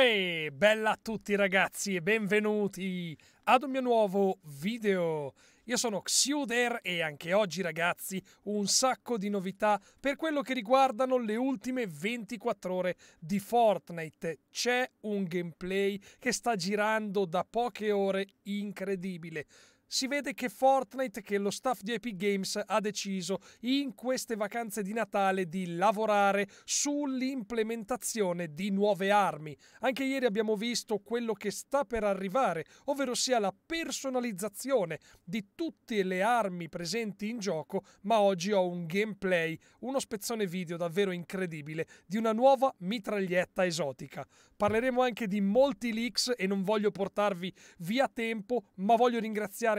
Uè, bella a tutti ragazzi e benvenuti ad un mio nuovo video. Io sono Xiuder e anche oggi ragazzi un sacco di novità per quello che riguardano le ultime 24 ore di Fortnite. C'è un gameplay che sta girando da poche ore incredibile si vede che Fortnite, che lo staff di Epic Games ha deciso in queste vacanze di Natale di lavorare sull'implementazione di nuove armi. Anche ieri abbiamo visto quello che sta per arrivare, ovvero sia la personalizzazione di tutte le armi presenti in gioco, ma oggi ho un gameplay, uno spezzone video davvero incredibile di una nuova mitraglietta esotica. Parleremo anche di molti leaks e non voglio portarvi via tempo, ma voglio ringraziare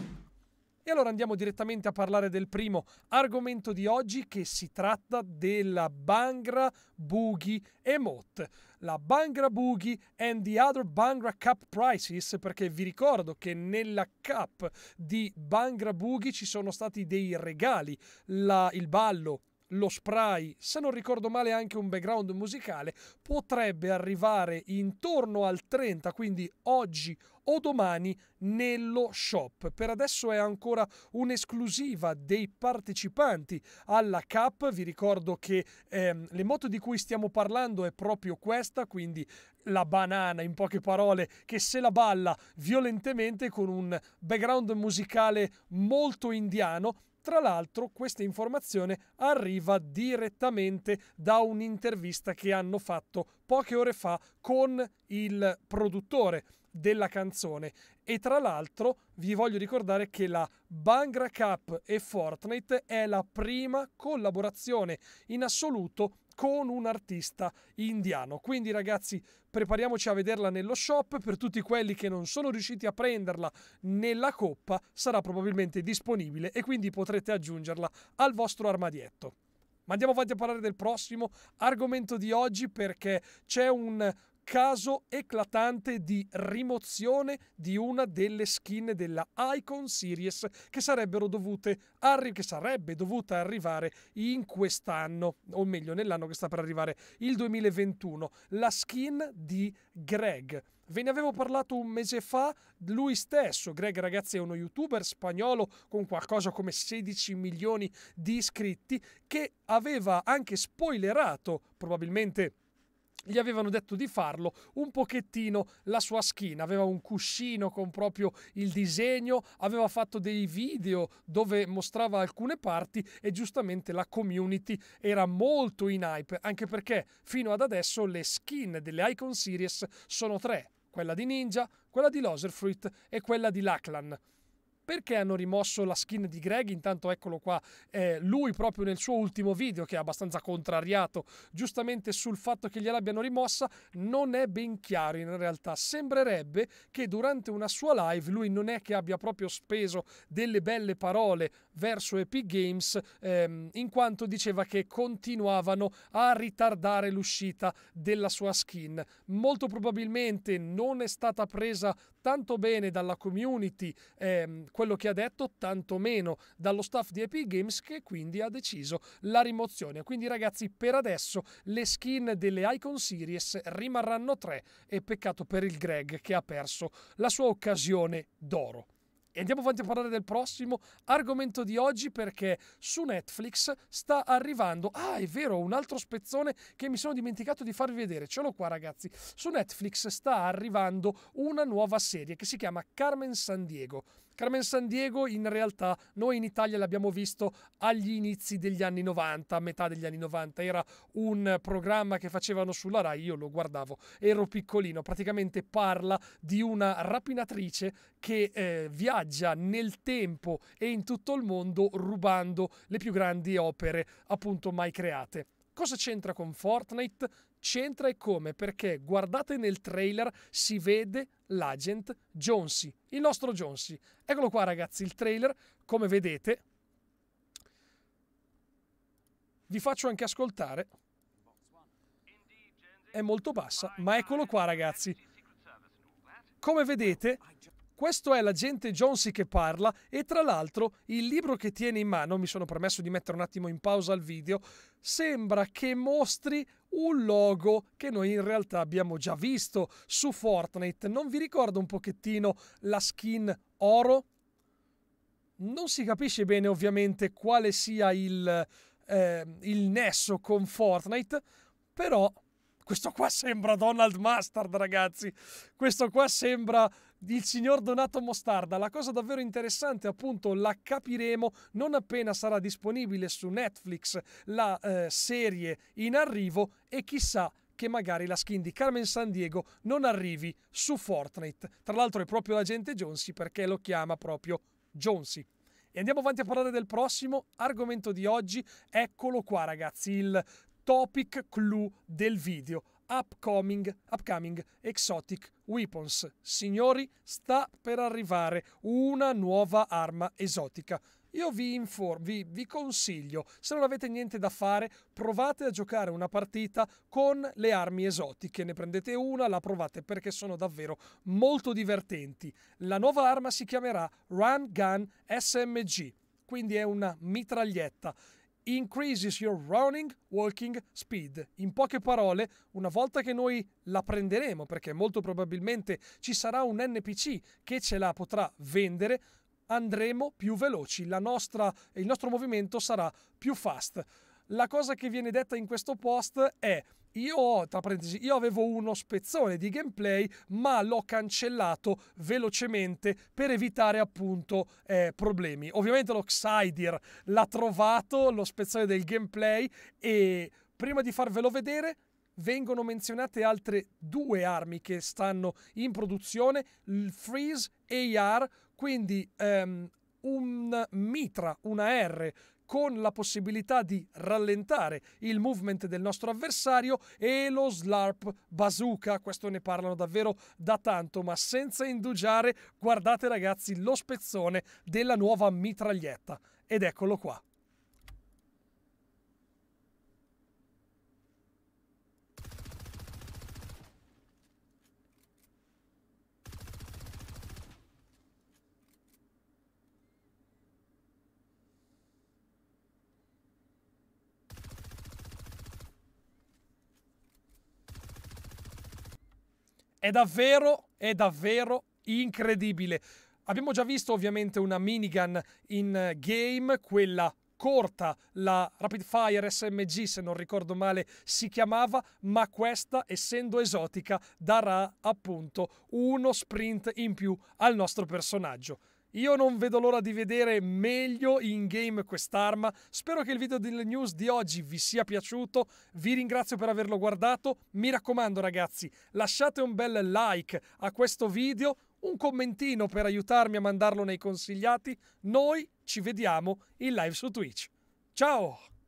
E allora andiamo direttamente a parlare del primo argomento di oggi che si tratta della Bangra Boogie Emote. La Bangra Boogie and the other Bangra Cup Prices perché vi ricordo che nella Cup di Bangra Boogie ci sono stati dei regali, la, il ballo lo spray, se non ricordo male anche un background musicale, potrebbe arrivare intorno al 30, quindi oggi o domani nello shop. Per adesso è ancora un'esclusiva dei partecipanti alla CAP. Vi ricordo che ehm, le moto di cui stiamo parlando è proprio questa, quindi la banana in poche parole che se la balla violentemente con un background musicale molto indiano tra l'altro questa informazione arriva direttamente da un'intervista che hanno fatto poche ore fa con il produttore della canzone e tra l'altro vi voglio ricordare che la Bangra Cup e Fortnite è la prima collaborazione in assoluto con un artista indiano. Quindi ragazzi prepariamoci a vederla nello shop, per tutti quelli che non sono riusciti a prenderla nella coppa sarà probabilmente disponibile e quindi potrete aggiungerla al vostro armadietto. Ma andiamo avanti a parlare del prossimo argomento di oggi perché c'è un caso eclatante di rimozione di una delle skin della Icon Series che, arri- che sarebbe dovuta arrivare in quest'anno, o meglio nell'anno che sta per arrivare, il 2021, la skin di Greg. Ve ne avevo parlato un mese fa, lui stesso, Greg ragazzi è uno youtuber spagnolo con qualcosa come 16 milioni di iscritti che aveva anche spoilerato, probabilmente gli avevano detto di farlo un pochettino la sua schiena aveva un cuscino con proprio il disegno aveva fatto dei video dove mostrava alcune parti e giustamente la community era molto in hype anche perché fino ad adesso le skin delle Icon Series sono tre quella di Ninja quella di Loserfruit e quella di Lachlan perché hanno rimosso la skin di Greg? Intanto eccolo qua, eh, lui proprio nel suo ultimo video che è abbastanza contrariato giustamente sul fatto che gliel'abbiano rimossa, non è ben chiaro in realtà. Sembrerebbe che durante una sua live lui non è che abbia proprio speso delle belle parole verso Epic Games ehm, in quanto diceva che continuavano a ritardare l'uscita della sua skin. Molto probabilmente non è stata presa tanto bene dalla community ehm, quello che ha detto, tanto meno dallo staff di Epic Games che quindi ha deciso la rimozione. Quindi ragazzi, per adesso le skin delle Icon Series rimarranno tre e peccato per il Greg che ha perso la sua occasione d'oro. E andiamo avanti a parlare del prossimo argomento di oggi perché su Netflix sta arrivando, ah è vero, un altro spezzone che mi sono dimenticato di farvi vedere, ce l'ho qua ragazzi, su Netflix sta arrivando una nuova serie che si chiama Carmen San Diego. Carmen San Diego in realtà noi in Italia l'abbiamo visto agli inizi degli anni 90, a metà degli anni 90, era un programma che facevano sulla RAI, io lo guardavo, ero piccolino, praticamente parla di una rapinatrice che eh, viaggia nel tempo e in tutto il mondo rubando le più grandi opere appunto mai create. Cosa c'entra con Fortnite? C'entra e come? Perché guardate nel trailer si vede l'agent Jonesy, il nostro Jonesy. Eccolo qua ragazzi, il trailer, come vedete. Vi faccio anche ascoltare. È molto bassa, ma eccolo qua ragazzi. Come vedete, questo è l'agente Jonesy che parla e tra l'altro il libro che tiene in mano, mi sono permesso di mettere un attimo in pausa il video, sembra che mostri un logo che noi in realtà abbiamo già visto su Fortnite. Non vi ricordo un pochettino la skin oro? Non si capisce bene ovviamente quale sia il, eh, il nesso con Fortnite, però questo qua sembra Donald Mustard, ragazzi. Questo qua sembra il signor Donato Mostarda. La cosa davvero interessante, appunto, la capiremo non appena sarà disponibile su Netflix la eh, serie in arrivo e chissà che magari la skin di Carmen San Diego non arrivi su Fortnite. Tra l'altro è proprio l'agente Jonesy perché lo chiama proprio Jonesy. E andiamo avanti a parlare del prossimo argomento di oggi. Eccolo qua, ragazzi, il topic clue del video. Upcoming, upcoming Exotic Weapons. Signori, sta per arrivare una nuova arma esotica. Io vi, inform- vi, vi, consiglio, se non avete niente da fare, provate a giocare una partita con le armi esotiche. Ne prendete una, la provate perché sono davvero molto divertenti. La nuova arma si chiamerà Run Gun SMG, quindi è una mitraglietta increases your running walking speed. In poche parole, una volta che noi la prenderemo, perché molto probabilmente ci sarà un NPC che ce la potrà vendere, andremo più veloci, nostra, il nostro movimento sarà più fast la cosa che viene detta in questo post è io ho, tra parentesi, io avevo uno spezzone di gameplay, ma l'ho cancellato velocemente per evitare appunto eh, problemi. Ovviamente lo Xidir l'ha trovato, lo spezzone del gameplay, e prima di farvelo vedere vengono menzionate altre due armi che stanno in produzione, il Freeze AR, quindi um, un mitra, una R con la possibilità di rallentare il movement del nostro avversario e lo slurp Bazooka, questo ne parlano davvero da tanto, ma senza indugiare guardate ragazzi lo spezzone della nuova mitraglietta ed eccolo qua. È davvero, è davvero incredibile. Abbiamo già visto ovviamente una minigun in eh, game, quella corta, la Rapid Fire SMG se non ricordo male si chiamava, ma questa essendo esotica darà appunto uno sprint in più al nostro personaggio. Io non vedo l'ora di vedere meglio in game quest'arma. Spero che il video delle news di oggi vi sia piaciuto. Vi ringrazio per averlo guardato. Mi raccomando ragazzi, lasciate un bel like a questo video, un commentino per aiutarmi a mandarlo nei consigliati. Noi ci vediamo in live su Twitch. Ciao!